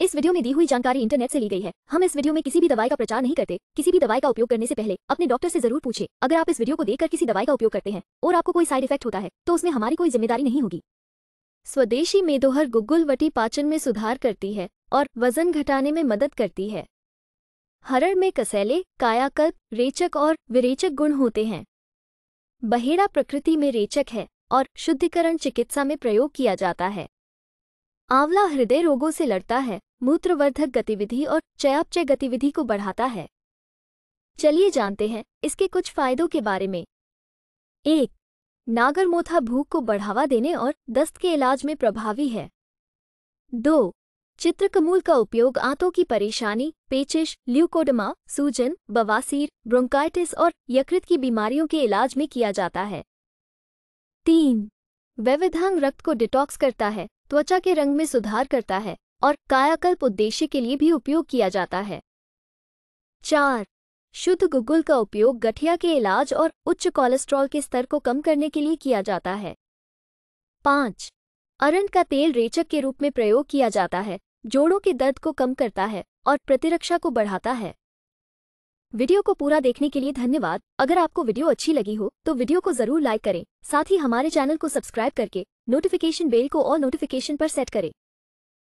इस वीडियो में दी हुई जानकारी इंटरनेट से ली गई है हम इस वीडियो में किसी भी दवाई का प्रचार नहीं करते किसी भी दवाई का उपयोग करने से पहले अपने डॉक्टर से जरूर पूछे अगर आप इस वीडियो को देखकर किसी दवाई का उपयोग करते हैं और आपको कोई साइड इफेक्ट होता है तो उसमें हमारी कोई जिम्मेदारी नहीं होगी स्वदेशी मेदोहर वटी पाचन में सुधार करती है और वजन घटाने में मदद करती है हरड़ में कसैले कायाकल्प रेचक और विरेचक गुण होते हैं बहेड़ा प्रकृति में रेचक है और शुद्धिकरण चिकित्सा में प्रयोग किया जाता है आंवला हृदय रोगों से लड़ता है मूत्रवर्धक गतिविधि और चयापचय गतिविधि को बढ़ाता है चलिए जानते हैं इसके कुछ फायदों के बारे में एक नागरमोथा भूख को बढ़ावा देने और दस्त के इलाज में प्रभावी है दो चित्रकमूल का उपयोग आंतों की परेशानी पेचिश ल्यूकोडमा सूजन बवासीर ब्रोंकाइटिस और यकृत की बीमारियों के इलाज में किया जाता है तीन व्यवधांग रक्त को डिटॉक्स करता है त्वचा के रंग में सुधार करता है और कायाकल्प उद्देश्य के लिए भी उपयोग किया जाता है चार शुद्ध गुगुल का उपयोग गठिया के इलाज और उच्च कोलेस्ट्रॉल के स्तर को कम करने के लिए किया जाता है पाँच अरंड का तेल रेचक के रूप में प्रयोग किया जाता है जोड़ों के दर्द को कम करता है और प्रतिरक्षा को बढ़ाता है वीडियो को पूरा देखने के लिए धन्यवाद अगर आपको वीडियो अच्छी लगी हो तो वीडियो को जरूर लाइक करें साथ ही हमारे चैनल को सब्सक्राइब करके नोटिफिकेशन बेल को और नोटिफिकेशन पर सेट करें